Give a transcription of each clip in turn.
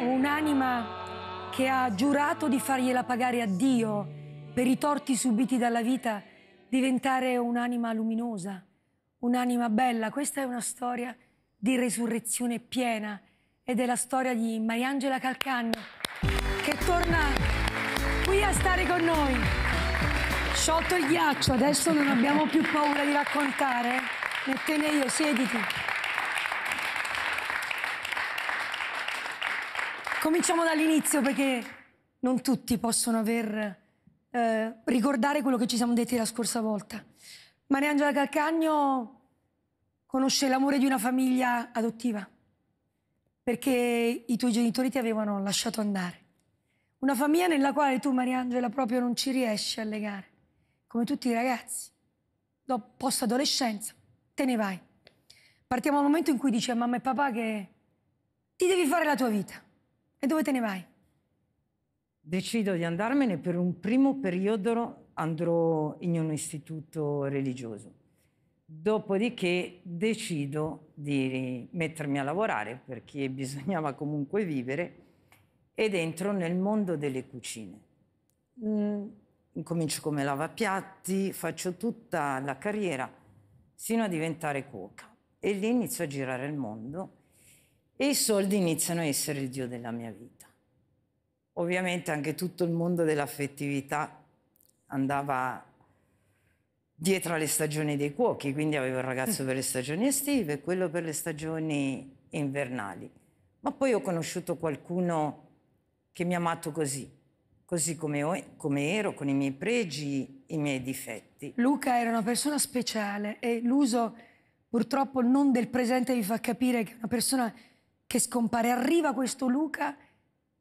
Ho un'anima che ha giurato di fargliela pagare a Dio per i torti subiti dalla vita, diventare un'anima luminosa, un'anima bella. Questa è una storia di resurrezione piena ed è la storia di Mariangela Calcagno che torna qui a stare con noi. Sciolto il ghiaccio, adesso non abbiamo più paura di raccontare. Mettene io, siediti. Cominciamo dall'inizio perché non tutti possono aver eh, ricordare quello che ci siamo detti la scorsa volta. Mariangela Calcagno conosce l'amore di una famiglia adottiva perché i tuoi genitori ti avevano lasciato andare. Una famiglia nella quale tu, Mariangela, proprio non ci riesci a legare, come tutti i ragazzi. Dopo, post adolescenza, te ne vai. Partiamo dal momento in cui dici a mamma e papà che ti devi fare la tua vita. E dove te ne vai? Decido di andarmene per un primo periodo, andrò in un istituto religioso. Dopodiché decido di mettermi a lavorare perché bisognava comunque vivere ed entro nel mondo delle cucine. Mm, incomincio come lavapiatti, faccio tutta la carriera sino a diventare cuoca e lì inizio a girare il mondo e i soldi iniziano a essere il Dio della mia vita. Ovviamente anche tutto il mondo dell'affettività andava dietro alle stagioni dei cuochi, quindi avevo il ragazzo mm. per le stagioni estive e quello per le stagioni invernali. Ma poi ho conosciuto qualcuno che mi ha amato così, così come, come, ero, con i miei pregi, i miei difetti. Luca era una persona speciale e l'uso purtroppo non del presente vi fa capire che una persona che scompare. Arriva questo Luca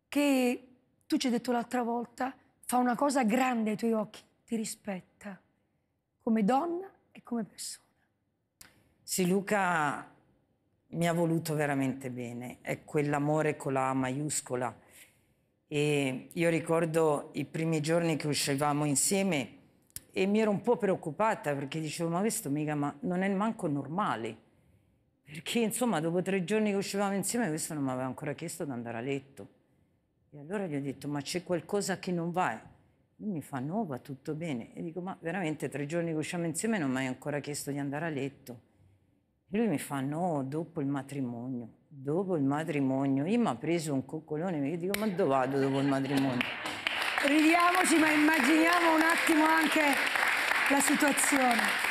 che tu ci hai detto l'altra volta, fa una cosa grande ai tuoi occhi, ti rispetta come donna e come persona. Sì, Luca mi ha voluto veramente bene, è quell'amore con la A maiuscola. E io ricordo i primi giorni che uscivamo insieme e mi ero un po' preoccupata perché dicevo ma questo mica ma non è manco normale perché insomma dopo tre giorni che uscivamo insieme questo non mi aveva ancora chiesto di andare a letto. E allora gli ho detto ma c'è qualcosa che non va? Lui mi fa no, va tutto bene. E dico ma veramente tre giorni che usciamo insieme non mi hai ancora chiesto di andare a letto? E lui mi fa no, dopo il matrimonio. Dopo il matrimonio. Io mi ha preso un coccolone e gli dico ma dove vado dopo il matrimonio? Ridiamoci ma immaginiamo un attimo anche la situazione.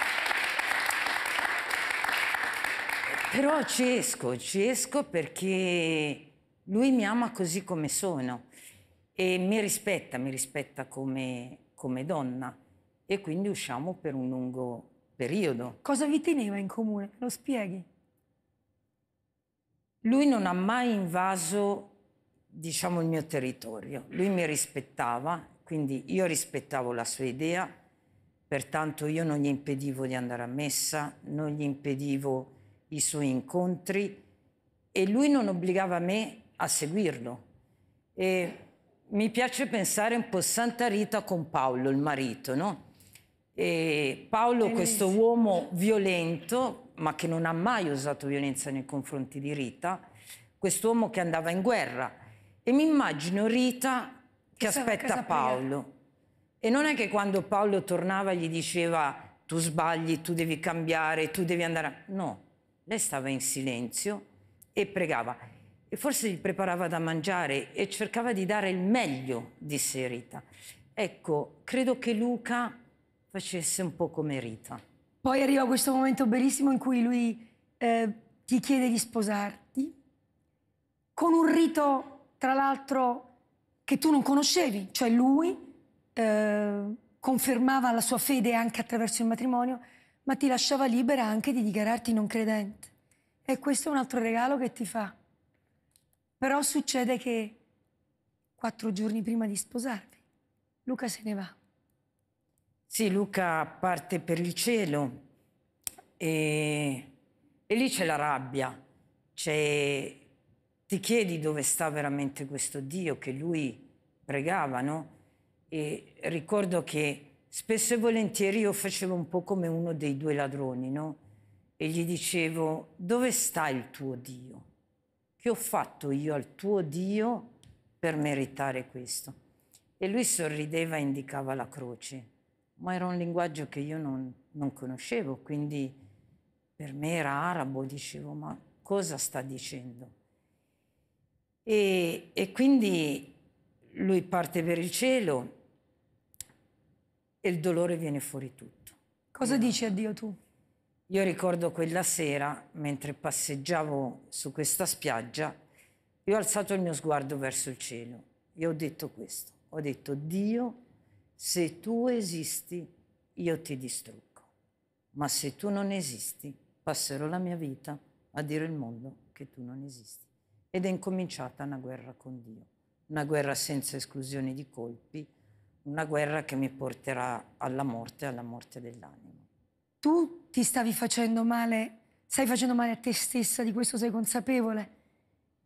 Però ci esco, ci esco perché lui mi ama così come sono e mi rispetta, mi rispetta come, come donna e quindi usciamo per un lungo periodo. Cosa vi teneva in comune? Lo spieghi. Lui non ha mai invaso, diciamo, il mio territorio. Lui mi rispettava, quindi io rispettavo la sua idea, pertanto io non gli impedivo di andare a messa, non gli impedivo i suoi incontri e lui non obbligava me a seguirlo. E mi piace pensare un po' Santa Rita con Paolo, il marito, no? E Paolo, questo uomo violento, ma che non ha mai usato violenza nei confronti di Rita, quest'uomo che andava in guerra. E mi immagino Rita che Stava aspetta Paolo. E non è che quando Paolo tornava gli diceva tu sbagli, tu devi cambiare, tu devi andare... No, lei stava in silenzio e pregava e forse gli preparava da mangiare e cercava di dare il meglio di sé Rita. Ecco, credo che Luca facesse un po' come Rita. Poi arriva questo momento bellissimo in cui lui eh, ti chiede di sposarti con un rito, tra l'altro, che tu non conoscevi, cioè lui eh, confermava la sua fede anche attraverso il matrimonio ma ti lasciava libera anche di dichiararti non credente. E questo è un altro regalo che ti fa. Però succede che quattro giorni prima di sposarvi, Luca se ne va. Sì, Luca parte per il cielo e, e lì c'è la rabbia, c'è... ti chiedi dove sta veramente questo Dio che lui pregava, no? E ricordo che Spesso e volentieri io facevo un po' come uno dei due ladroni, no? E gli dicevo, dove sta il tuo Dio? Che ho fatto io al tuo Dio per meritare questo? E lui sorrideva e indicava la croce, ma era un linguaggio che io non, non conoscevo, quindi per me era arabo, dicevo, ma cosa sta dicendo? E, e quindi lui parte per il cielo e il dolore viene fuori tutto. Cosa Io dici a Dio tu? Io ricordo quella sera, mentre passeggiavo su questa spiaggia, io ho alzato il mio sguardo verso il cielo e ho detto questo, ho detto Dio, se tu esisti io ti distruggo, ma se tu non esisti passerò la mia vita a dire al mondo che tu non esisti. Ed è incominciata una guerra con Dio, una guerra senza esclusione di colpi, una guerra che mi porterà alla morte, alla morte dell'anima. Tu ti stavi facendo male, stai facendo male a te stessa, di questo sei consapevole.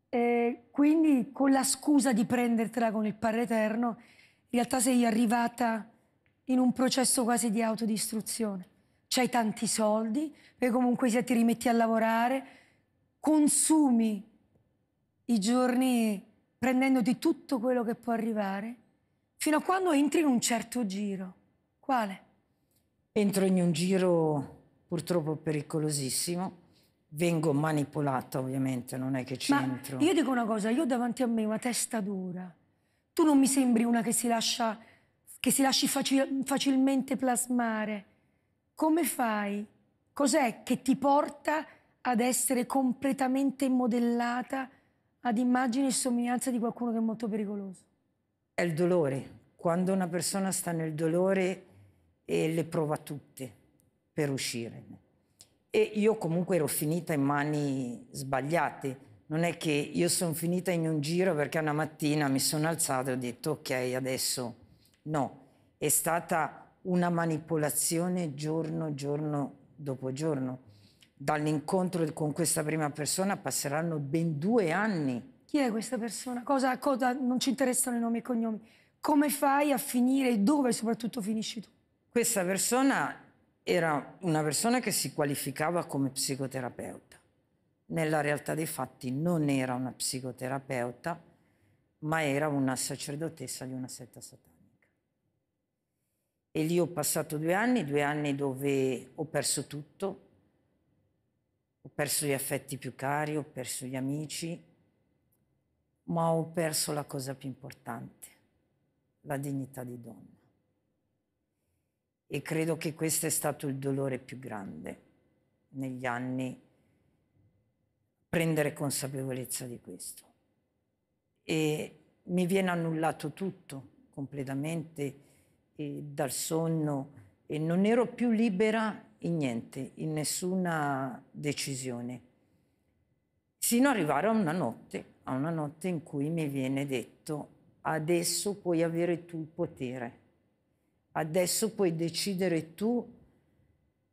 Eh, quindi con la scusa di prendertela con il Padre Eterno, in realtà sei arrivata in un processo quasi di autodistruzione. C'hai tanti soldi, poi comunque se ti rimetti a lavorare, consumi i giorni prendendoti tutto quello che può arrivare fino a quando entri in un certo giro. Quale? Entro in un giro purtroppo pericolosissimo. Vengo manipolata, ovviamente, non è che c'entro. Io dico una cosa, io ho davanti a me una testa dura. Tu non mi sembri una che si lascia che si lasci facil facilmente plasmare. Come fai? Cos'è che ti porta ad essere completamente modellata ad immagine e somiglianza di qualcuno che è molto pericoloso? è il dolore. Quando una persona sta nel dolore e le prova tutte per uscire. E io comunque ero finita in mani sbagliate. Non è che io sono finita in un giro perché una mattina mi sono alzata e ho detto ok, adesso no. È stata una manipolazione giorno, giorno dopo giorno. Dall'incontro con questa prima persona passeranno ben due anni chi è questa persona? Cosa, cosa, non ci interessano i nomi e cognomi. Come fai a finire e dove soprattutto finisci tu? Questa persona era una persona che si qualificava come psicoterapeuta. Nella realtà dei fatti non era una psicoterapeuta, ma era una sacerdotessa di una setta satanica. E lì ho passato due anni, due anni dove ho perso tutto, ho perso gli affetti più cari, ho perso gli amici, ma ho perso la cosa più importante, la dignità di donna. E credo che questo è stato il dolore più grande negli anni, prendere consapevolezza di questo. E mi viene annullato tutto completamente dal sonno e non ero più libera in niente, in nessuna decisione, sino ad arrivare a una notte a una notte in cui mi viene detto adesso puoi avere tu il potere, adesso puoi decidere tu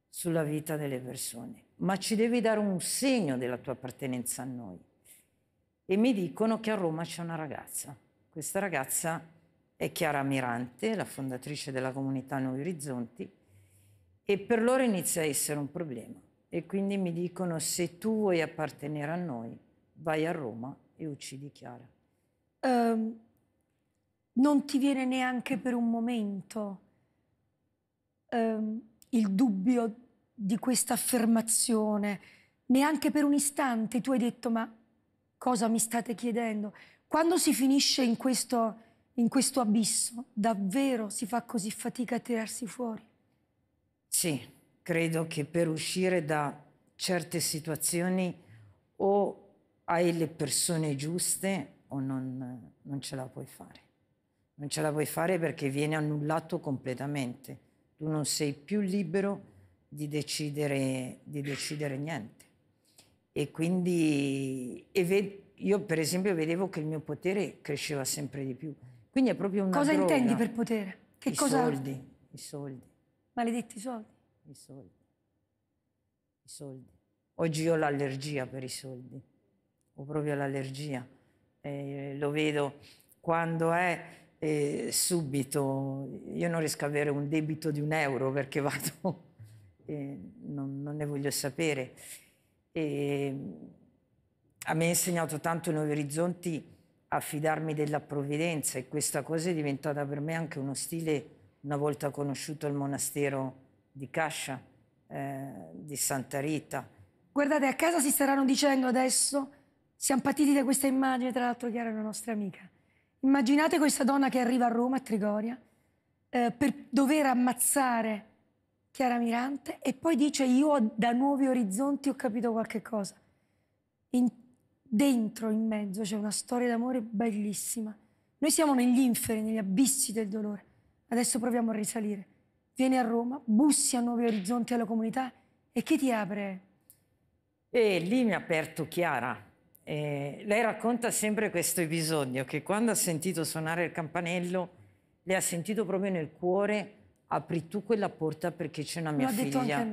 sulla vita delle persone, ma ci devi dare un segno della tua appartenenza a noi. E mi dicono che a Roma c'è una ragazza. Questa ragazza è Chiara Mirante, la fondatrice della comunità Nuovi Orizzonti, e per loro inizia a essere un problema. E quindi mi dicono se tu vuoi appartenere a noi, vai a Roma e uccidi Chiara. Um, non ti viene neanche per un momento um, il dubbio di questa affermazione, neanche per un istante tu hai detto ma cosa mi state chiedendo? Quando si finisce in questo, in questo abisso, davvero si fa così fatica a tirarsi fuori? Sì, credo che per uscire da certe situazioni o hai le persone giuste o non, non ce la puoi fare. Non ce la puoi fare perché viene annullato completamente. Tu non sei più libero di decidere, di decidere niente. E quindi e ved- io per esempio vedevo che il mio potere cresceva sempre di più. Quindi è proprio una Cosa droga. intendi per potere? Che I cosa... soldi, i soldi. Maledetti soldi. I soldi. I soldi. Oggi ho l'allergia per i soldi o proprio l'allergia. Eh, lo vedo quando è eh, subito, io non riesco ad avere un debito di un euro perché vado, eh, non, non, ne voglio sapere. E, a me ha insegnato tanto Nuovi Orizzonti a fidarmi della provvidenza e questa cosa è diventata per me anche uno stile una volta conosciuto il monastero di Cascia, eh, di Santa Rita. Guardate, a casa si staranno dicendo adesso siamo partiti da questa immagine, tra l'altro che era una nostra amica. Immaginate questa donna che arriva a Roma, a Trigoria, eh, per dover ammazzare Chiara Mirante e poi dice io da nuovi orizzonti ho capito qualche cosa. In, dentro, in mezzo, c'è una storia d'amore bellissima. Noi siamo negli inferi, negli abissi del dolore. Adesso proviamo a risalire. Vieni a Roma, bussi a nuovi orizzonti alla comunità e chi ti apre? E lì mi ha aperto Chiara eh, lei racconta sempre questo episodio che quando ha sentito suonare il campanello le ha sentito proprio nel cuore apri tu quella porta perché c'è una mia figlia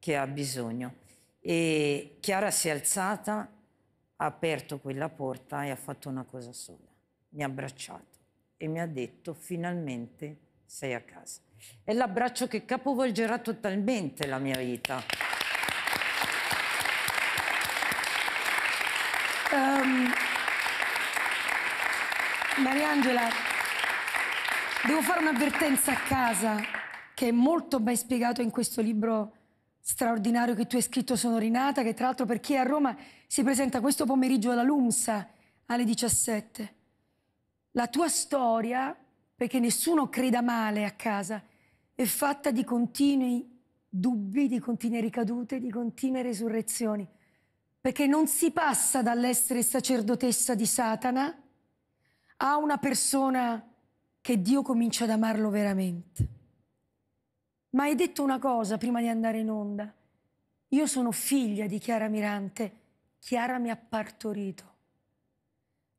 che ha bisogno. E Chiara si è alzata, ha aperto quella porta e ha fatto una cosa sola. Mi ha abbracciato e mi ha detto finalmente sei a casa. È l'abbraccio che capovolgerà totalmente la mia vita. Um, Mariangela, devo fare un'avvertenza a casa che è molto ben spiegato in questo libro straordinario che tu hai scritto Sono Rinata, che tra l'altro per chi è a Roma si presenta questo pomeriggio alla Lumsa alle 17. La tua storia, perché nessuno creda male a casa, è fatta di continui dubbi, di continue ricadute, di continue resurrezioni. Perché non si passa dall'essere sacerdotessa di Satana a una persona che Dio comincia ad amarlo veramente. Ma hai detto una cosa prima di andare in onda. Io sono figlia di Chiara Mirante. Chiara mi ha partorito.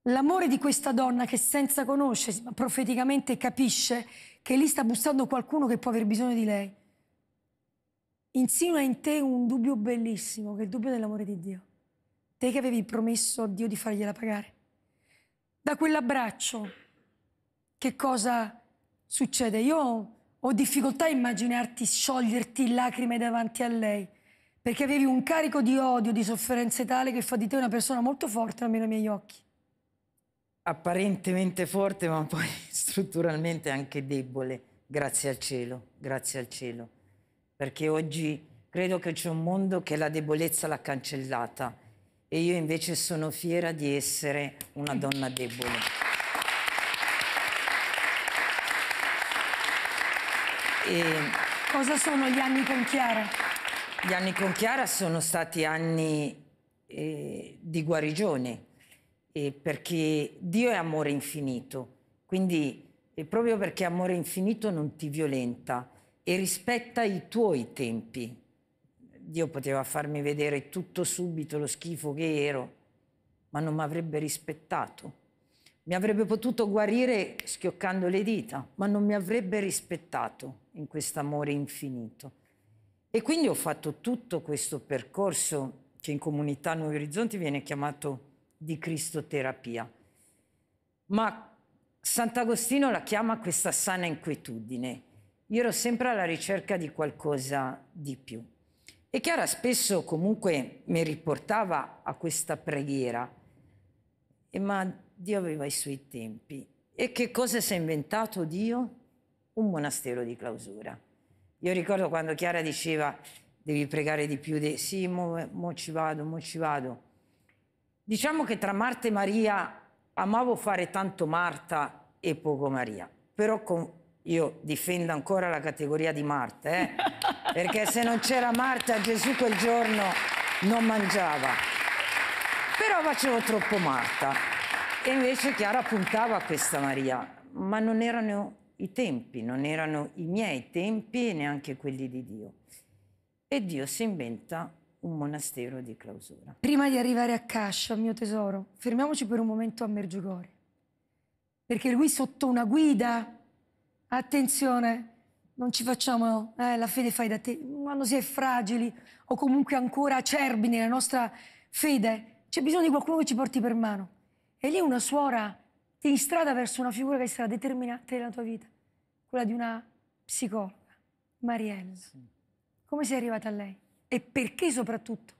L'amore di questa donna che senza conosce, ma profeticamente capisce che lì sta bussando qualcuno che può aver bisogno di lei, insinua in te un dubbio bellissimo, che è il dubbio dell'amore di Dio. Te che avevi promesso a Dio di fargliela pagare. Da quell'abbraccio, che cosa succede? Io ho difficoltà a immaginarti scioglierti in lacrime davanti a lei, perché avevi un carico di odio, di sofferenze tale che fa di te una persona molto forte, almeno ai miei occhi. Apparentemente forte, ma poi strutturalmente anche debole, grazie al cielo, grazie al cielo. Perché oggi credo che c'è un mondo che la debolezza l'ha cancellata e io invece sono fiera di essere una donna debole. E Cosa sono gli anni con Chiara? Gli anni con Chiara sono stati anni eh, di guarigione, eh, perché Dio è amore infinito, quindi è eh, proprio perché amore infinito non ti violenta e rispetta i tuoi tempi, Dio poteva farmi vedere tutto subito lo schifo che ero, ma non mi avrebbe rispettato. Mi avrebbe potuto guarire schioccando le dita, ma non mi avrebbe rispettato in quest'amore infinito. E quindi ho fatto tutto questo percorso che in comunità Nuovi Orizzonti viene chiamato di cristoterapia. Ma Sant'Agostino la chiama questa sana inquietudine. Io ero sempre alla ricerca di qualcosa di più. E Chiara spesso comunque mi riportava a questa preghiera, ma Dio aveva i suoi tempi. E che cosa si è inventato Dio? Un monastero di clausura. Io ricordo quando Chiara diceva devi pregare di più, de- sì, mo, mo ci vado, mo ci vado. Diciamo che tra Marta e Maria amavo fare tanto Marta e poco Maria, però con, io difendo ancora la categoria di Marta, eh? perché se non c'era Marta Gesù quel giorno non mangiava. Però facevo troppo Marta e invece Chiara puntava a questa Maria, ma non erano i tempi, non erano i miei tempi e neanche quelli di Dio. E Dio si inventa un monastero di clausura. Prima di arrivare a Cascia, mio tesoro, fermiamoci per un momento a Mergiugorje. Perché lui sotto una guida, attenzione, non ci facciamo eh, la fede fai da te, quando si è fragili o comunque ancora acerbi nella nostra fede, c'è bisogno di qualcuno che ci porti per mano. E lì una suora ti instrada verso una figura che sarà determinante nella tua vita, quella di una psicologa, Mariella. Sì. Come sei arrivata a lei? E perché soprattutto?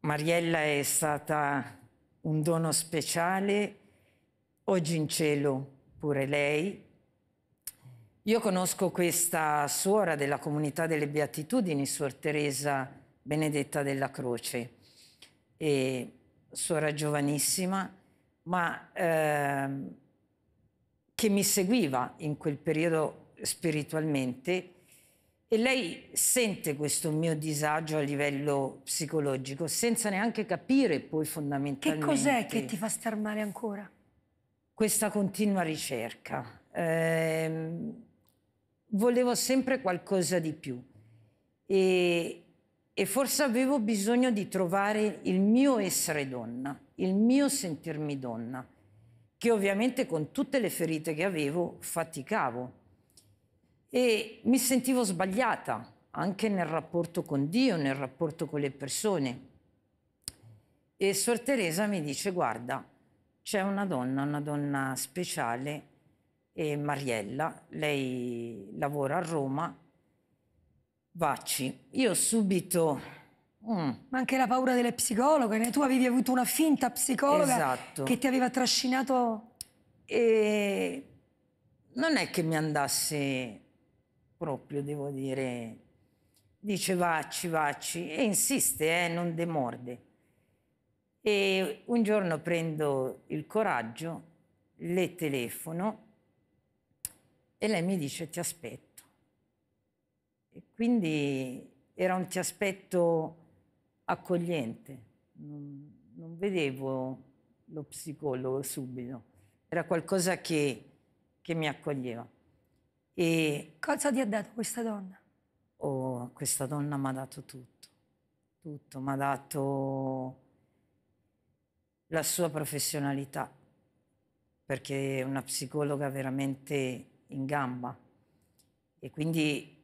Mariella è stata un dono speciale, oggi in cielo pure lei, io conosco questa suora della comunità delle beatitudini, Suor Teresa Benedetta della Croce, e suora giovanissima, ma eh, che mi seguiva in quel periodo spiritualmente e lei sente questo mio disagio a livello psicologico senza neanche capire poi fondamentalmente. Che cos'è che ti fa star male ancora? Questa continua ricerca. Eh, volevo sempre qualcosa di più e, e forse avevo bisogno di trovare il mio essere donna, il mio sentirmi donna, che ovviamente con tutte le ferite che avevo faticavo e mi sentivo sbagliata anche nel rapporto con Dio, nel rapporto con le persone. E Suor Teresa mi dice, guarda, c'è una donna, una donna speciale e Mariella, lei lavora a Roma, vacci. Io subito... Mm. Ma anche la paura delle psicologhe, tu avevi avuto una finta psicologa esatto. che ti aveva trascinato... E non è che mi andasse proprio, devo dire, dice vacci, vacci, e insiste, eh, non demorde. E un giorno prendo il coraggio, le telefono e lei mi dice ti aspetto. E quindi era un ti aspetto accogliente, non, non vedevo lo psicologo subito, era qualcosa che, che mi accoglieva. E Cosa ti ha dato questa donna? Oh, questa donna mi ha dato tutto, tutto, mi ha dato la sua professionalità, perché è una psicologa veramente in gamba e quindi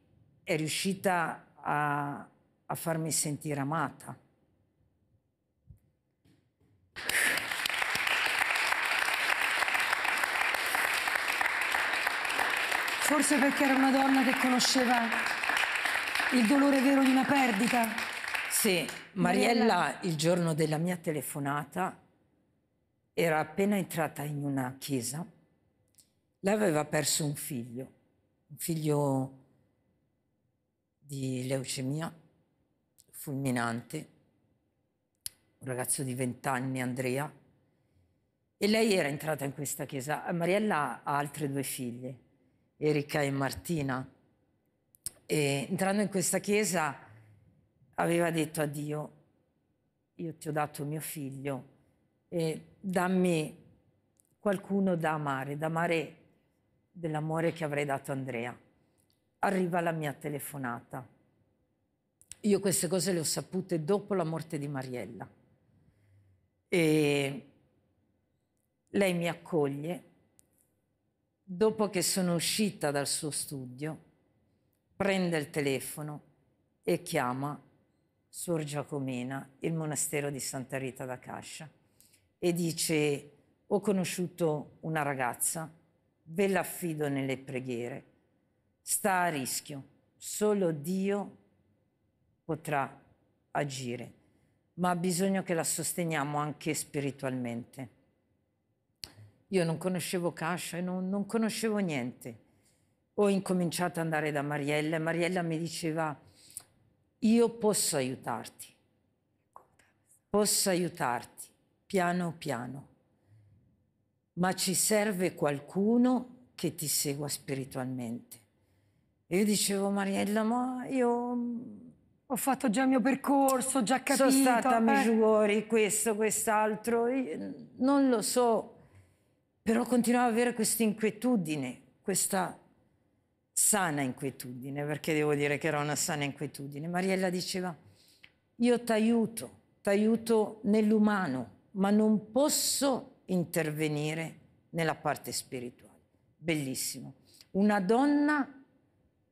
è riuscita a, a farmi sentire amata. Forse perché era una donna che conosceva il dolore vero di una perdita. Sì, Mariella, Mariella il giorno della mia telefonata era appena entrata in una chiesa lei aveva perso un figlio, un figlio di leucemia fulminante, un ragazzo di 20 anni, Andrea, e lei era entrata in questa chiesa. Eh, Mariella ha altre due figlie, Erika e Martina. E entrando in questa chiesa aveva detto a Dio, io ti ho dato mio figlio, e dammi qualcuno da amare, da amare dell'amore che avrei dato a Andrea. Arriva la mia telefonata. Io queste cose le ho sapute dopo la morte di Mariella. E lei mi accoglie. Dopo che sono uscita dal suo studio, prende il telefono e chiama Suor Giacomina, il monastero di Santa Rita da Cascia, e dice ho conosciuto una ragazza ve l'affido nelle preghiere. Sta a rischio, solo Dio potrà agire, ma ha bisogno che la sosteniamo anche spiritualmente. Io non conoscevo Cascia e non, non conoscevo niente. Ho incominciato ad andare da Mariella e Mariella mi diceva, io posso aiutarti, posso aiutarti, piano piano ma ci serve qualcuno che ti segua spiritualmente. E io dicevo, Mariella, ma io... Mm, ho fatto già il mio percorso, ho già capito. Sono stata a eh. Migliori, questo, quest'altro, non lo so, però continuavo ad avere questa inquietudine, questa sana inquietudine, perché devo dire che era una sana inquietudine. Mariella diceva, io ti aiuto, ti aiuto nell'umano, ma non posso intervenire nella parte spirituale. Bellissimo. Una donna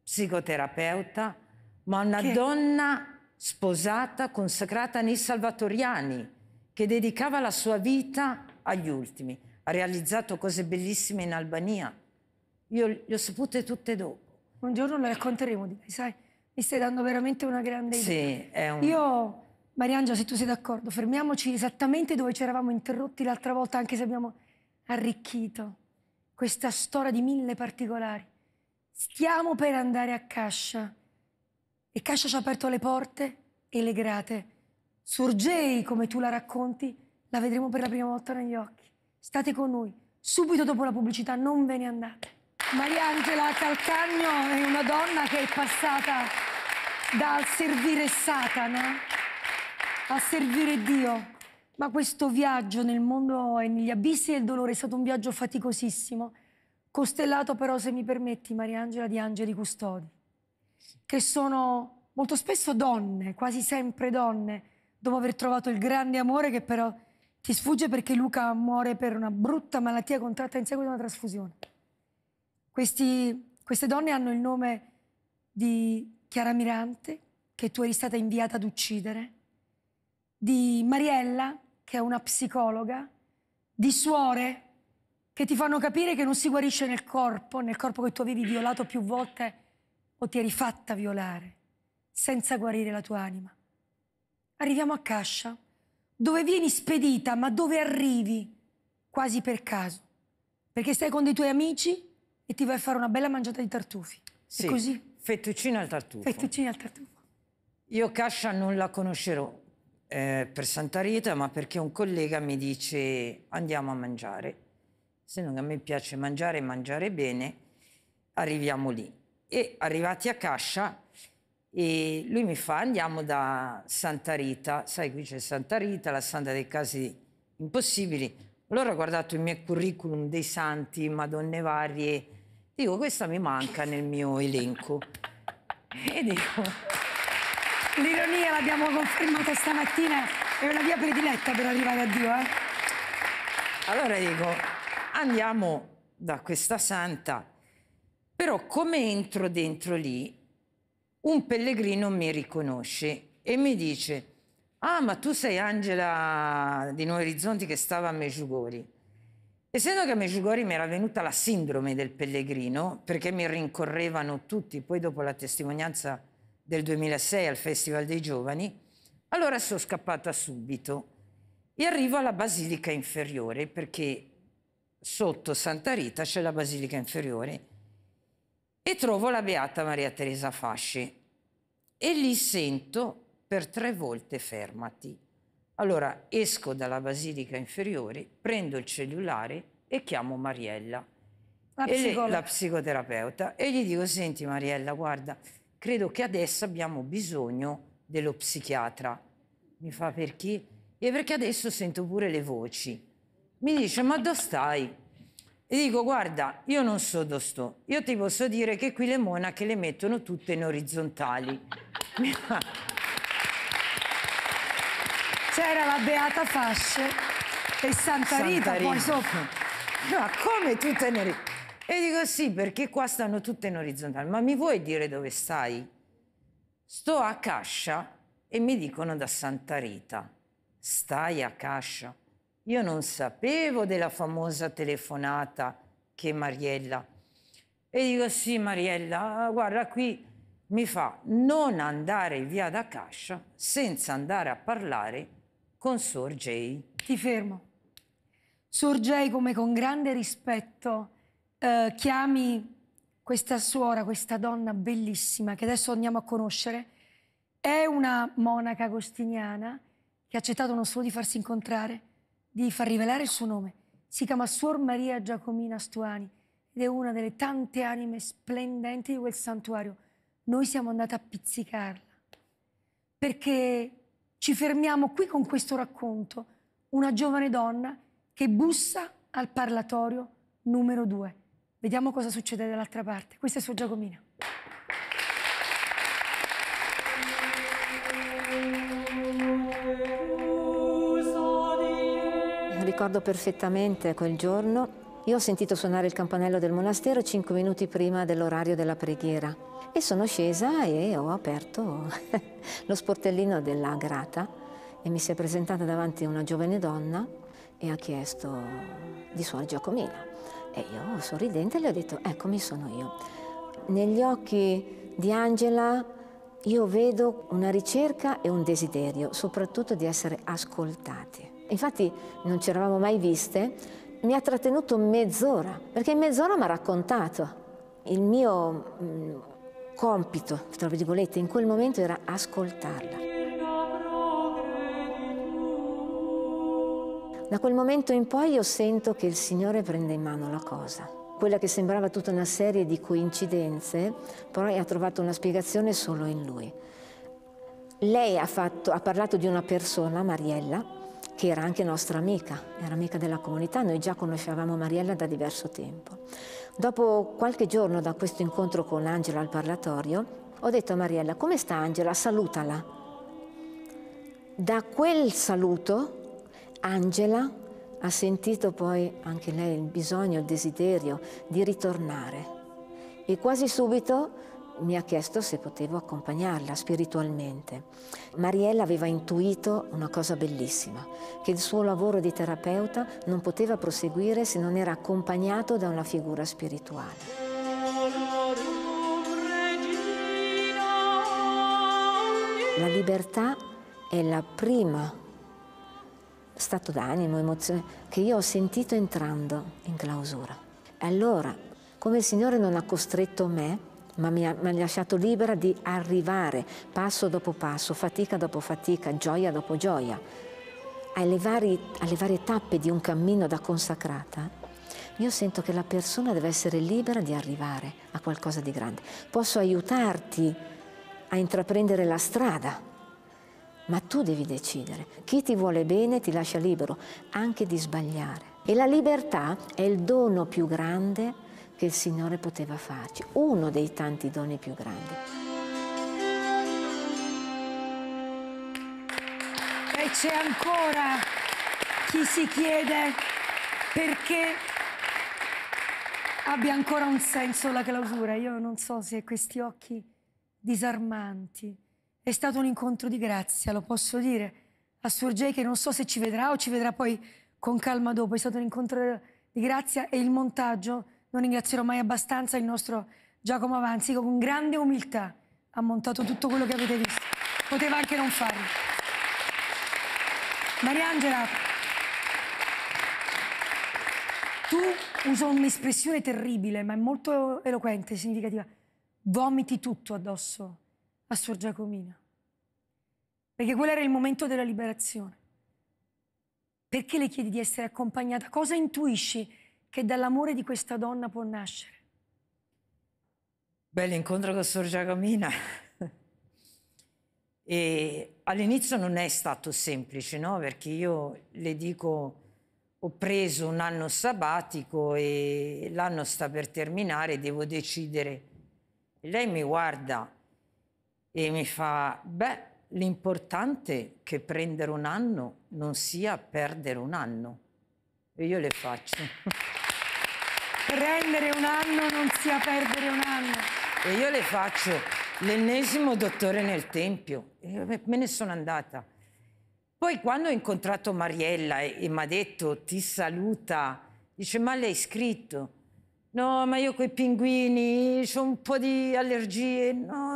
psicoterapeuta, ma una che... donna sposata, consacrata nei Salvatoriani, che dedicava la sua vita agli ultimi. Ha realizzato cose bellissime in Albania. Io le ho sapute tutte dopo. Un giorno le racconteremo di lei, sai? Mi stai dando veramente una grande idea. Sì, è un... Io Mariangela, se tu sei d'accordo, fermiamoci esattamente dove ci eravamo interrotti l'altra volta, anche se abbiamo arricchito questa storia di mille particolari. Stiamo per andare a Cascia e Cascia ci ha aperto le porte e le grate. Surgei, come tu la racconti, la vedremo per la prima volta negli occhi. State con noi, subito dopo la pubblicità, non ve ne andate. Mariangela Calcagno è una donna che è passata dal servire Satana a servire Dio. Ma questo viaggio nel mondo e negli abissi del dolore è stato un viaggio faticosissimo, costellato però, se mi permetti, Mariangela, di angeli custodi, che sono molto spesso donne, quasi sempre donne, dopo aver trovato il grande amore che però ti sfugge perché Luca muore per una brutta malattia contratta in seguito a una trasfusione. Questi, queste donne hanno il nome di Chiara Mirante, che tu eri stata inviata ad uccidere, di Mariella, che è una psicologa, di suore che ti fanno capire che non si guarisce nel corpo, nel corpo che tu avevi violato più volte o ti eri fatta violare, senza guarire la tua anima. Arriviamo a Cascia, dove vieni spedita, ma dove arrivi quasi per caso, perché stai con dei tuoi amici e ti vai a fare una bella mangiata di tartufi. Sì, È così. Fettuccine al tartufo. Fettuccine al tartufo. Io Cascia non la conoscerò, eh, per Santa Rita, ma perché un collega mi dice andiamo a mangiare. Se non a me piace mangiare mangiare bene, arriviamo lì. E arrivati a Cascia, e lui mi fa andiamo da Santa Rita, sai qui c'è Santa Rita, la santa dei casi impossibili. Allora ho guardato il mio curriculum dei santi, Madonne varie, dico questa mi manca nel mio elenco. E dico... L'ironia l'abbiamo confermata stamattina, è una via prediletta per arrivare a Dio. Eh? Allora dico, andiamo da questa santa, però come entro dentro lì, un pellegrino mi riconosce e mi dice, ah ma tu sei Angela di Nuovi Orizzonti che stava a Meggiugori. Essendo che a Meggiugori mi era venuta la sindrome del pellegrino, perché mi rincorrevano tutti, poi dopo la testimonianza del 2006 al Festival dei Giovani, allora sono scappata subito e arrivo alla Basilica Inferiore perché sotto Santa Rita c'è la Basilica Inferiore e trovo la Beata Maria Teresa Fasci e lì sento per tre volte fermati. Allora esco dalla Basilica Inferiore, prendo il cellulare e chiamo Mariella, la, psicolo... la psicoterapeuta, e gli dico, senti Mariella, guarda, credo che adesso abbiamo bisogno dello psichiatra. Mi fa perché? E perché adesso sento pure le voci. Mi dice, ma dove stai? E dico, guarda, io non so dove sto. Io ti posso dire che qui le monache le mettono tutte in orizzontali. C'era la Beata Fasce e Santa, Santa Rita, Rita, poi sopra. Ma come tutte in orizzontali? E dico sì, perché qua stanno tutte in orizzontale. Ma mi vuoi dire dove stai? Sto a Cascia e mi dicono da Santa Rita. Stai a Cascia. Io non sapevo della famosa telefonata che Mariella. E dico sì Mariella, guarda qui mi fa non andare via da Cascia senza andare a parlare con Sor Jay. Ti fermo. Sor Jay come con grande rispetto eh, chiami questa suora, questa donna bellissima che adesso andiamo a conoscere, è una monaca agostiniana che ha accettato non solo di farsi incontrare, di far rivelare il suo nome. Si chiama Suor Maria Giacomina Stuani ed è una delle tante anime splendenti di quel santuario. Noi siamo andati a pizzicarla perché ci fermiamo qui con questo racconto. Una giovane donna che bussa al parlatorio numero 2. Vediamo cosa succede dall'altra parte. Questo è su Giacomina. Ricordo perfettamente quel giorno io ho sentito suonare il campanello del monastero cinque minuti prima dell'orario della preghiera e sono scesa e ho aperto lo sportellino della grata e mi si è presentata davanti una giovane donna e ha chiesto di Suor Giacomina. E io sorridente le ho detto, eccomi sono io. Negli occhi di Angela io vedo una ricerca e un desiderio, soprattutto di essere ascoltati. Infatti non ci eravamo mai viste, mi ha trattenuto mezz'ora, perché in mezz'ora mi ha raccontato. Il mio mh, mm, compito, tra virgolette, in quel momento era ascoltarla. Da quel momento in poi io sento che il Signore prende in mano la cosa. Quella che sembrava tutta una serie di coincidenze, poi ha trovato una spiegazione solo in Lui. Lei ha, fatto, ha parlato di una persona, Mariella, che era anche nostra amica, era amica della comunità, noi già conoscevamo Mariella da diverso tempo. Dopo qualche giorno da questo incontro con Angela al parlatorio, ho detto a Mariella, come sta Angela? Salutala. Da quel saluto Angela ha sentito poi anche lei il bisogno, il desiderio di ritornare e quasi subito mi ha chiesto se potevo accompagnarla spiritualmente. Mariella aveva intuito una cosa bellissima, che il suo lavoro di terapeuta non poteva proseguire se non era accompagnato da una figura spirituale. La libertà è la prima stato d'animo, emozione che io ho sentito entrando in clausura. E Allora, come il Signore non ha costretto me, ma mi ha, mi ha lasciato libera di arrivare passo dopo passo, fatica dopo fatica, gioia dopo gioia, alle varie, alle varie tappe di un cammino da consacrata, io sento che la persona deve essere libera di arrivare a qualcosa di grande. Posso aiutarti a intraprendere la strada ma tu devi decidere. Chi ti vuole bene ti lascia libero anche di sbagliare. E la libertà è il dono più grande che il Signore poteva farci, uno dei tanti doni più grandi. E c'è ancora chi si chiede perché abbia ancora un senso la clausura. Io non so se questi occhi disarmanti è stato un incontro di grazia, lo posso dire. A Surgei che non so se ci vedrà o ci vedrà poi con calma dopo. È stato un incontro di grazia e il montaggio, non ringrazierò mai abbastanza il nostro Giacomo Avanzi che con grande umiltà ha montato tutto quello che avete visto. Poteva anche non farlo. Mariangela, tu uso un'espressione terribile, ma è molto eloquente, significativa. Vomiti tutto addosso a Suor Giacomina. Perché quello era il momento della liberazione. Perché le chiedi di essere accompagnata? Cosa intuisci che dall'amore di questa donna può nascere? Beh, l'incontro con Suor Giacomina. e all'inizio non è stato semplice, no? Perché io le dico ho preso un anno sabbatico e l'anno sta per terminare, devo decidere. E lei mi guarda e mi fa, beh, l'importante che prendere un anno non sia perdere un anno. E io le faccio. prendere un anno non sia perdere un anno. E io le faccio l'ennesimo dottore nel Tempio. E me ne sono andata. Poi quando ho incontrato Mariella e, e mi ha detto ti saluta, dice ma l'hai scritto? No, ma io coi pinguini ho un po' di allergie. No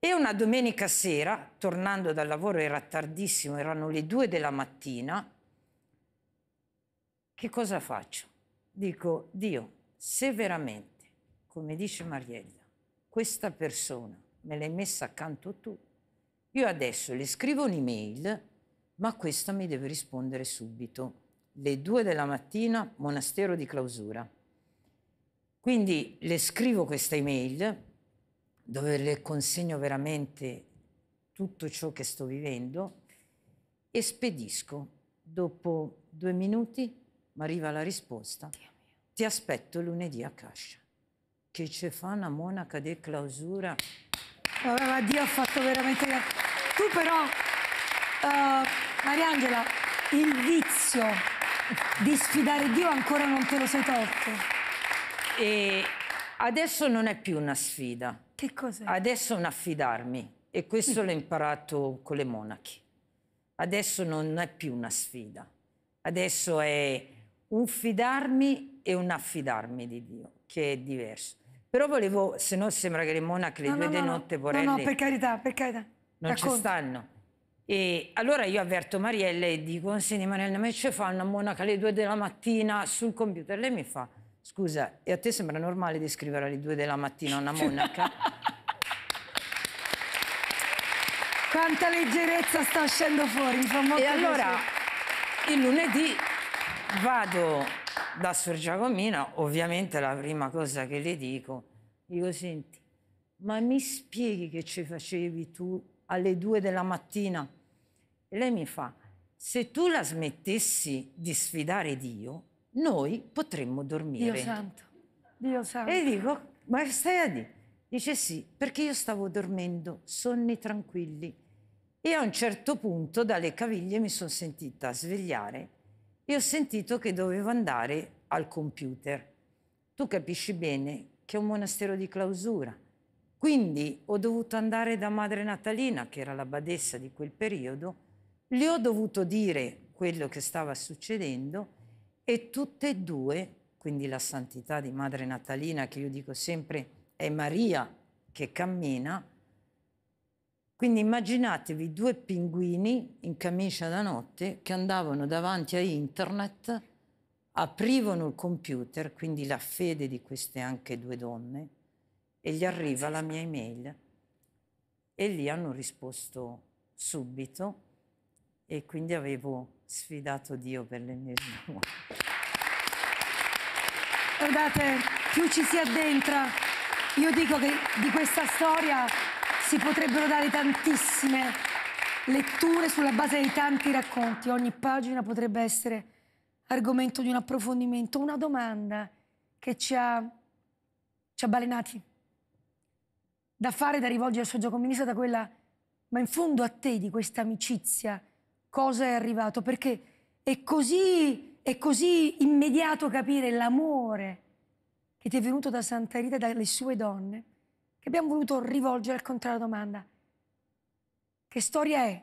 e una domenica sera, tornando dal lavoro, era tardissimo, erano le due della mattina, che cosa faccio? Dico, Dio, se veramente, come dice Mariella, questa persona me l'hai messa accanto tu, io adesso le scrivo un'email, ma questa mi deve rispondere subito. Le due della mattina, monastero di clausura. Quindi le scrivo questa email, dove le consegno veramente tutto ciò che sto vivendo e spedisco. Dopo due minuti mi arriva la risposta. Ti aspetto lunedì a Cascia. Che ci fa una monaca di clausura. Allora, Dio ha fatto veramente... Tu però, uh, Mariangela, il vizio di sfidare Dio ancora non te lo sei tolto. E adesso non è più una sfida che cos'è? Adesso non affidarmi e questo l'ho imparato con le monache. Adesso non è più una sfida, adesso è un fidarmi e un affidarmi di Dio, che è diverso. Però volevo, se no sembra che le monache le no, due no, di no, notte vorrei... No, no, per carità, per carità. Non ci stanno. E allora io avverto Mariella e dico, senti Mariella, ma ci fa una monaca alle due della mattina sul computer? Lei mi fa, Scusa, e a te sembra normale di scrivere alle due della mattina una monaca? Quanta leggerezza sta uscendo fuori, E allora, così. il lunedì vado da Sor Giacomina, ovviamente la prima cosa che le dico, dico, senti, ma mi spieghi che ci facevi tu alle due della mattina? E lei mi fa, se tu la smettessi di sfidare Dio, noi potremmo dormire. Dio santo, Dio santo. E dico, ma stai a lì? Dice sì, perché io stavo dormendo, sonni tranquilli. E a un certo punto dalle caviglie mi sono sentita svegliare e ho sentito che dovevo andare al computer. Tu capisci bene che è un monastero di clausura. Quindi ho dovuto andare da Madre Natalina, che era la badessa di quel periodo, le ho dovuto dire quello che stava succedendo e tutte e due, quindi la santità di Madre Natalina, che io dico sempre è Maria che cammina, quindi immaginatevi due pinguini in camicia da notte che andavano davanti a internet, aprivano il computer, quindi la fede di queste anche due donne, e gli arriva la mia email. E lì hanno risposto subito e quindi avevo sfidato Dio per l'ennesima volta. Guardate, più ci si addentra, io dico che di questa storia si potrebbero dare tantissime letture sulla base dei tanti racconti. Ogni pagina potrebbe essere argomento di un approfondimento, una domanda che ci ha, ci ha balenati. Da fare, da rivolgere al suo gioco Giacominista, da quella... Ma in fondo a te di questa amicizia cosa è arrivato? Perché è così è così immediato capire l'amore che ti è venuto da Santa Rita e dalle sue donne che abbiamo voluto rivolgere al contrario la domanda. Che storia è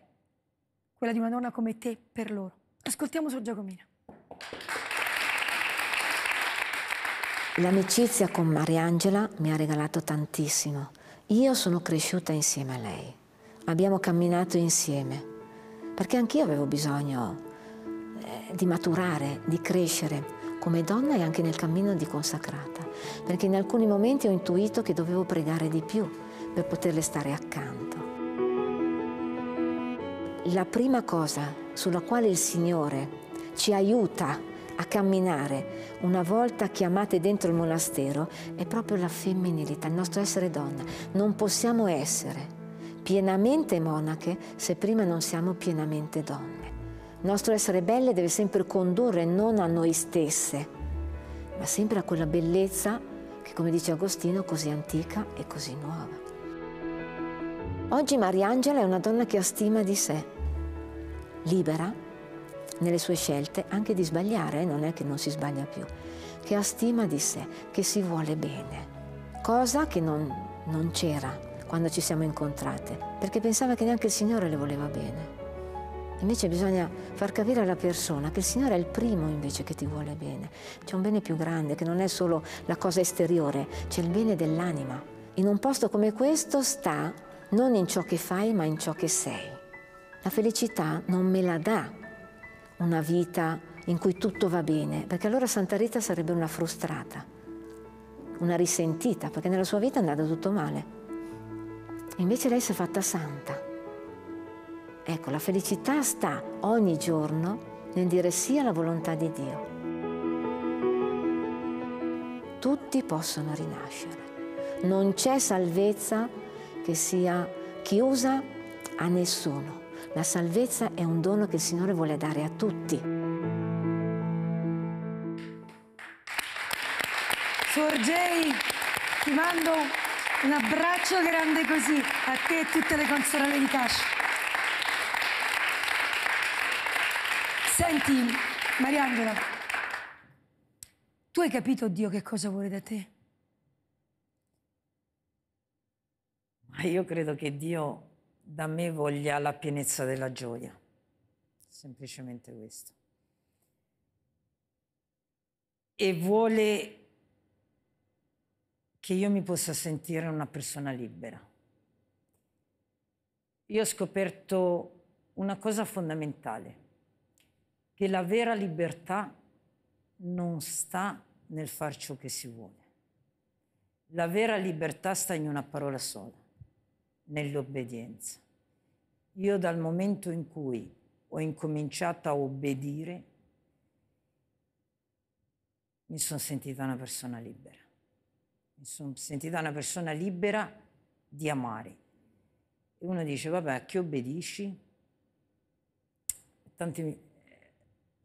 quella di una donna come te per loro? Ascoltiamo Sor Giacomina. L'amicizia con Mariangela mi ha regalato tantissimo. Io sono cresciuta insieme a lei. Abbiamo camminato insieme perché anch'io avevo bisogno eh, di maturare, di crescere come donna e anche nel cammino di consacrata, perché in alcuni momenti ho intuito che dovevo pregare di più per poterle stare accanto. La prima cosa sulla quale il Signore ci aiuta a camminare una volta chiamate dentro il monastero è proprio la femminilità, il nostro essere donna. Non possiamo essere pienamente monache se prima non siamo pienamente donne. Il nostro essere belle deve sempre condurre non a noi stesse, ma sempre a quella bellezza che, come dice Agostino, è così antica e così nuova. Oggi Mariangela è una donna che ha stima di sé, libera nelle sue scelte anche di sbagliare, eh, non è che non si sbaglia più, che ha stima di sé, che si vuole bene, cosa che non, non c'era quando ci siamo incontrate, perché pensava che neanche il Signore le voleva bene. Invece bisogna far capire alla persona che il Signore è il primo invece che ti vuole bene. C'è un bene più grande che non è solo la cosa esteriore, c'è il bene dell'anima. In un posto come questo sta non in ciò che fai ma in ciò che sei. La felicità non me la dà una vita in cui tutto va bene, perché allora Santa Rita sarebbe una frustrata, una risentita, perché nella sua vita è andata tutto male. Invece lei si è fatta santa Ecco, la felicità sta ogni giorno nel dire sì alla volontà di Dio. Tutti possono rinascere. Non c'è salvezza che sia chiusa a nessuno. La salvezza è un dono che il Signore vuole dare a tutti. Suor ti mando un abbraccio grande così a te e tutte le consorelle di Cascio. Senti, Mariangela, tu hai capito Dio che cosa vuole da te? Ma io credo che Dio da me voglia la pienezza della gioia, semplicemente questo. E vuole che io mi possa sentire una persona libera. Io ho scoperto una cosa fondamentale che la vera libertà non sta nel far ciò che si vuole. La vera libertà sta in una parola sola, nell'obbedienza. Io dal momento in cui ho incominciato a obbedire, mi sono sentita una persona libera. Mi sono sentita una persona libera di amare. E uno dice, vabbè, a chi obbedisci? E tanti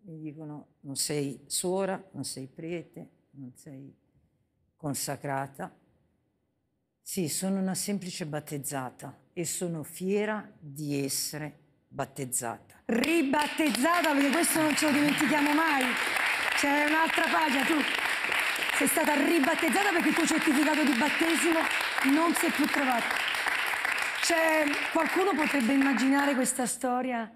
mi dicono non sei suora, non sei prete, non sei consacrata. Sì, sono una semplice battezzata e sono fiera di essere battezzata. Ribattezzata, perché questo non ce lo dimentichiamo mai. C'è un'altra pagina, tu sei stata ribattezzata perché il tuo certificato di battesimo non si è più trovato. Cioè, qualcuno potrebbe immaginare questa storia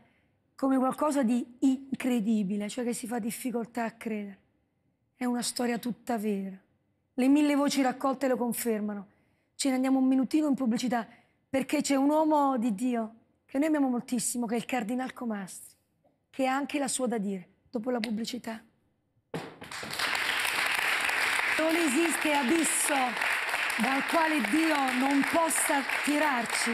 come qualcosa di incredibile, cioè che si fa difficoltà a credere. È una storia tutta vera. Le mille voci raccolte lo confermano. Ce ne andiamo un minutino in pubblicità perché c'è un uomo di Dio che noi amiamo moltissimo, che è il Cardinal Comastri, che ha anche la sua da dire dopo la pubblicità. Non esiste abisso dal quale Dio non possa tirarci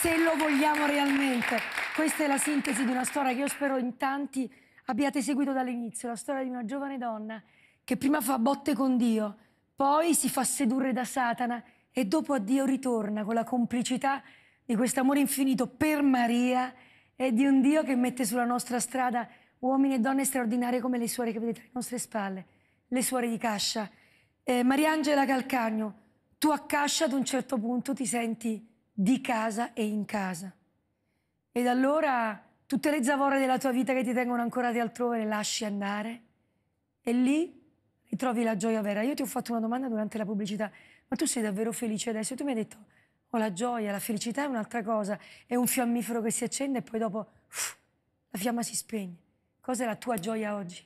se lo vogliamo realmente. Questa è la sintesi di una storia che io spero in tanti abbiate seguito dall'inizio, la storia di una giovane donna che prima fa botte con Dio, poi si fa sedurre da Satana e dopo a Dio ritorna con la complicità di questo amore infinito per Maria e di un Dio che mette sulla nostra strada uomini e donne straordinarie come le suore che vedete alle nostre spalle, le suore di Cascia. Eh, Mariangela Calcagno, tu a Cascia ad un certo punto ti senti di casa e in casa. Ed allora tutte le zavorre della tua vita che ti tengono ancora di altrove le lasci andare e lì ritrovi la gioia vera. Io ti ho fatto una domanda durante la pubblicità, ma tu sei davvero felice adesso? E tu mi hai detto, ho oh, la gioia, la felicità è un'altra cosa, è un fiammifero che si accende e poi dopo uff, la fiamma si spegne. Cos'è la tua gioia oggi?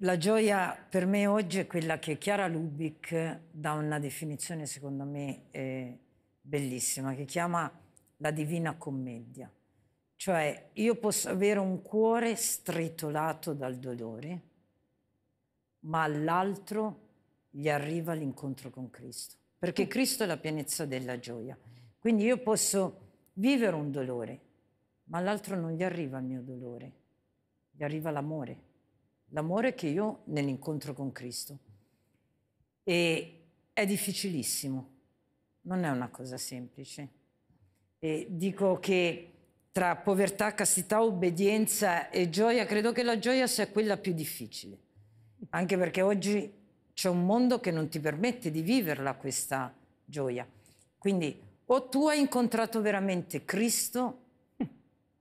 La gioia per me oggi è quella che Chiara Lubic dà una definizione secondo me eh, bellissima, che chiama la divina commedia cioè io posso avere un cuore stritolato dal dolore, ma all'altro gli arriva l'incontro con Cristo, perché Cristo è la pienezza della gioia. Quindi io posso vivere un dolore, ma all'altro non gli arriva il mio dolore, gli arriva l'amore, l'amore che io nell'incontro con Cristo. E è difficilissimo, non è una cosa semplice. E dico che tra povertà, castità, obbedienza e gioia, credo che la gioia sia quella più difficile, anche perché oggi c'è un mondo che non ti permette di viverla questa gioia. Quindi o tu hai incontrato veramente Cristo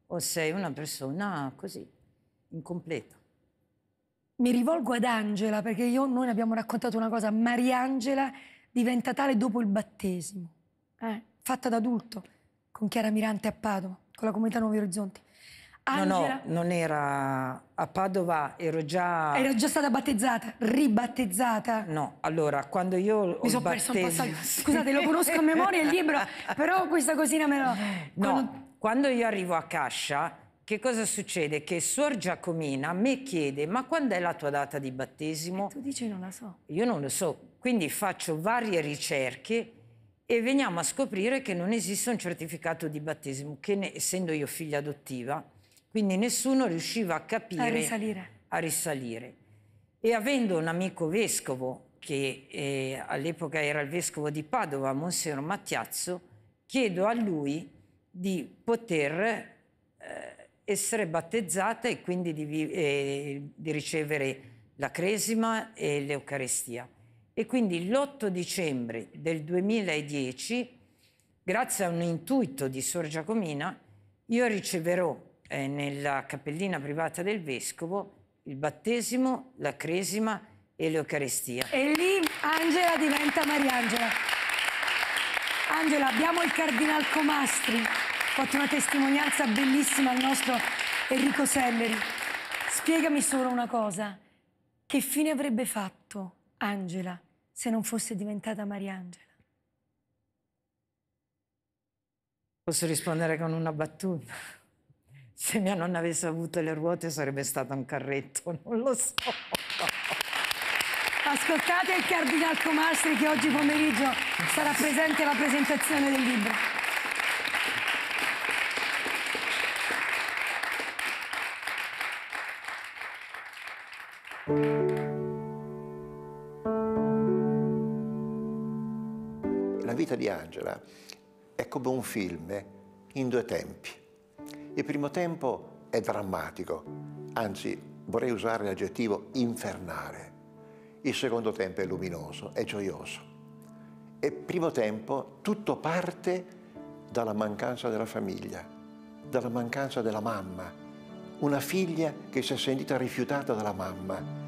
o sei una persona così, incompleta. Mi rivolgo ad Angela perché io, noi abbiamo raccontato una cosa, Mariangela diventa tale dopo il battesimo, eh? fatta da adulto con Chiara Mirante a Padova. Con la comunità Nuovi Orizzonti. Angela. No, no, non era a Padova, ero già... Era già stata battezzata, ribattezzata? No, allora, quando io Mi sono perso un scusate, lo conosco a memoria il libro, però questa cosina me lo... No, quando... quando io arrivo a Cascia, che cosa succede? Che Suor Giacomina mi chiede, ma quando è la tua data di battesimo? E tu dici non la so. Io non lo so, quindi faccio varie ricerche e veniamo a scoprire che non esiste un certificato di battesimo, che ne, essendo io figlia adottiva, quindi nessuno riusciva a capire, a risalire. A risalire. E avendo un amico vescovo, che eh, all'epoca era il vescovo di Padova, Monsignor Mattiazzo, chiedo a lui di poter eh, essere battezzata e quindi di, eh, di ricevere la cresima e l'Eucarestia. E quindi l'8 dicembre del 2010, grazie a un intuito di Sor Giacomina, io riceverò eh, nella cappellina privata del Vescovo il battesimo, la cresima e l'Eucarestia. E lì Angela diventa Mariangela. Angela, abbiamo il Cardinal Comastri, ha fatto una testimonianza bellissima al nostro Enrico Selleri. Spiegami solo una cosa, che fine avrebbe fatto Angela se non fosse diventata Mariangela? Posso rispondere con una battuta? Se mia nonna avesse avuto le ruote sarebbe stato un carretto, non lo so. Ascoltate il Cardinal Comastri che oggi pomeriggio sarà presente alla presentazione del libro. thank you vita di Angela è come un film in due tempi. Il primo tempo è drammatico, anzi vorrei usare l'aggettivo infernale. Il secondo tempo è luminoso, è gioioso. E primo tempo tutto parte dalla mancanza della famiglia, dalla mancanza della mamma, una figlia che si è sentita rifiutata dalla mamma.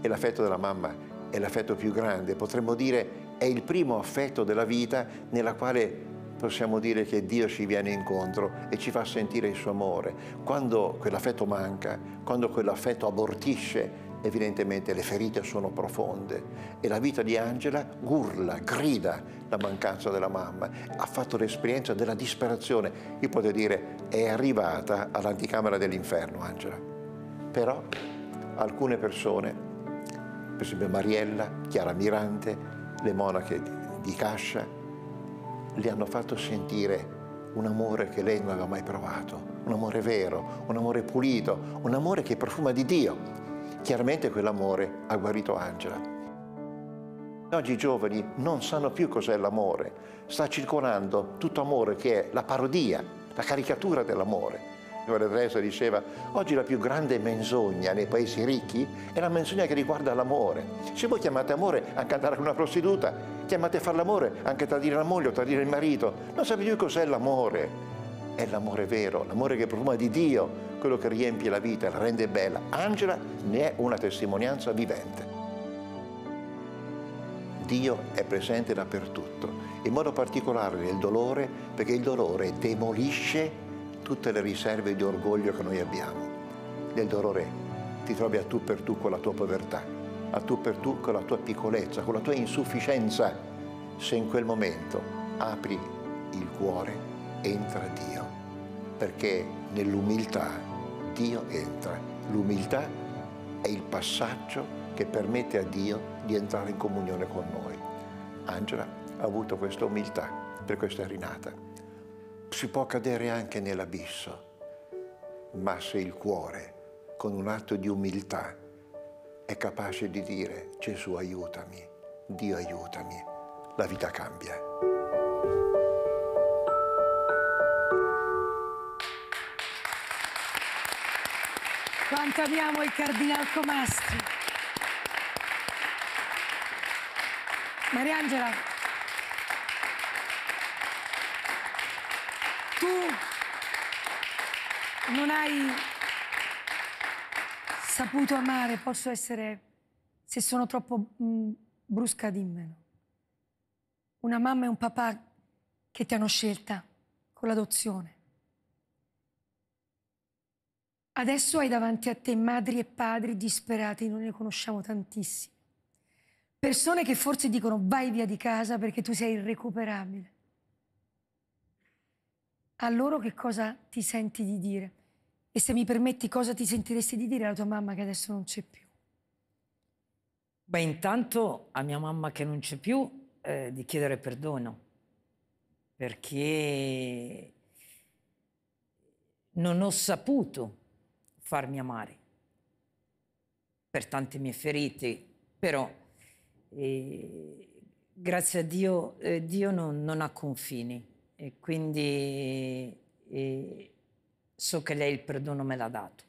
E l'affetto della mamma è l'affetto più grande, potremmo dire è il primo affetto della vita nella quale possiamo dire che Dio ci viene incontro e ci fa sentire il suo amore. Quando quell'affetto manca, quando quell'affetto abortisce, evidentemente le ferite sono profonde e la vita di Angela urla, grida la mancanza della mamma. Ha fatto l'esperienza della disperazione. Io potrei dire è arrivata all'anticamera dell'inferno Angela. Però alcune persone, per esempio Mariella, Chiara Mirante, le monache di Cascia le hanno fatto sentire un amore che lei non aveva mai provato, un amore vero, un amore pulito, un amore che profuma di Dio. Chiaramente quell'amore ha guarito Angela. Oggi i giovani non sanno più cos'è l'amore, sta circolando tutto amore che è la parodia, la caricatura dell'amore. Signore Teresa diceva, oggi la più grande menzogna nei paesi ricchi è la menzogna che riguarda l'amore. Se voi chiamate amore anche andare con una prostituta, chiamate a fare l'amore anche tradire la moglie o tradire il marito, non sapete più cos'è l'amore. È l'amore vero, l'amore che profuma di Dio, quello che riempie la vita, la rende bella. Angela ne è una testimonianza vivente. Dio è presente dappertutto, in modo particolare nel dolore, perché il dolore demolisce tutte le riserve di orgoglio che noi abbiamo, del dolore. Ti trovi a tu per tu con la tua povertà, a tu per tu con la tua piccolezza, con la tua insufficienza. Se in quel momento apri il cuore, entra Dio, perché nell'umiltà Dio entra. L'umiltà è il passaggio che permette a Dio di entrare in comunione con noi. Angela ha avuto questa umiltà, per questo è rinata. Si può cadere anche nell'abisso, ma se il cuore, con un atto di umiltà, è capace di dire Gesù aiutami, Dio aiutami, la vita cambia. Quanto amiamo il Cardinal Comastri. Mariangela, tu non hai saputo amare, posso essere, se sono troppo mh, mm, brusca, dimmelo. Una mamma e un papà che ti hanno scelta con l'adozione. Adesso hai davanti a te madri e padri disperati, noi ne conosciamo tantissimi. Persone che forse dicono vai via di casa perché tu sei irrecuperabile a loro che cosa ti senti di dire? E se mi permetti, cosa ti sentiresti di dire alla tua mamma che adesso non c'è più? Beh, intanto a mia mamma che non c'è più, eh, di chiedere perdono, perché non ho saputo farmi amare per tante mie ferite, però eh, grazie a Dio, eh, Dio non, non ha confini e quindi e so che lei il perdono me l'ha dato.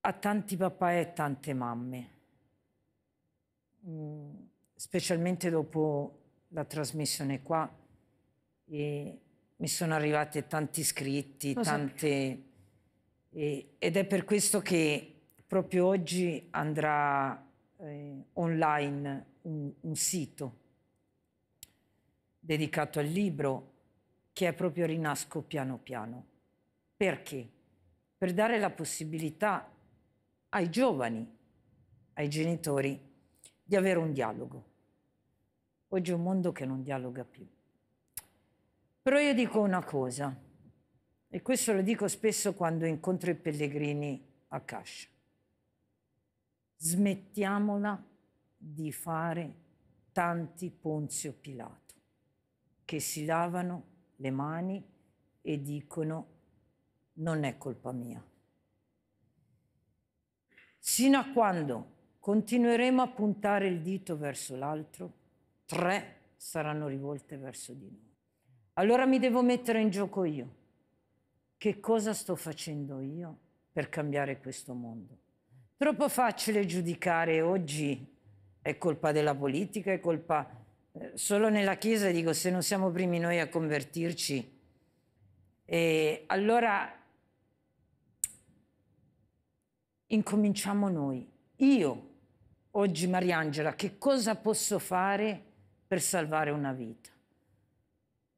A tanti papà e tante mamme, mm, specialmente dopo la trasmissione qua, mi sono arrivati tanti scritti, Lo tante... E, ed è per questo che proprio oggi andrà eh, online un, un sito dedicato al libro, che è proprio Rinasco piano piano. Perché? Per dare la possibilità ai giovani, ai genitori, di avere un dialogo. Oggi è un mondo che non dialoga più. Però io dico una cosa, e questo lo dico spesso quando incontro i pellegrini a Kash. Smettiamola di fare tanti Ponzio Pilato che si lavano le mani e dicono non è colpa mia. Sino a quando continueremo a puntare il dito verso l'altro, tre saranno rivolte verso di noi. Allora mi devo mettere in gioco io. Che cosa sto facendo io per cambiare questo mondo? Troppo facile giudicare oggi è colpa della politica, è colpa solo nella Chiesa dico se non siamo primi noi a convertirci, eh, allora incominciamo noi. Io, oggi Mariangela, che cosa posso fare per salvare una vita?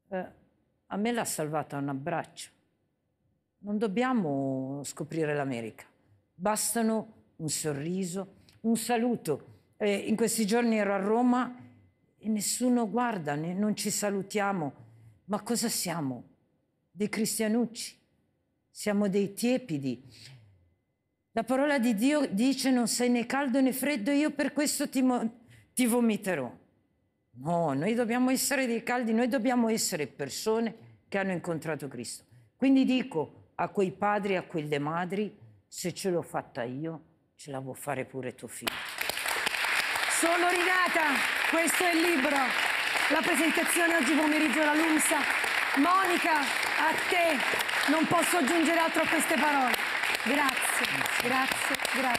Eh, a me l'ha salvata un abbraccio. Non dobbiamo scoprire l'America, bastano un sorriso, un saluto. Eh, in questi giorni ero a Roma e nessuno guarda, né, non ci salutiamo. Ma cosa siamo? Dei cristianucci? Siamo dei tiepidi. La parola di Dio dice non sei né caldo né freddo, io per questo ti, ti vomiterò. No, noi dobbiamo essere dei caldi, noi dobbiamo essere persone che hanno incontrato Cristo. Quindi dico a quei padri, a quelle madri, se ce l'ho fatta io, ce la può fare pure tuo figlio. Sono rinata, questo è il libro. La presentazione oggi pomeriggio alla LUMSA. Monica, a te non posso aggiungere altro a queste parole. Grazie, grazie, grazie.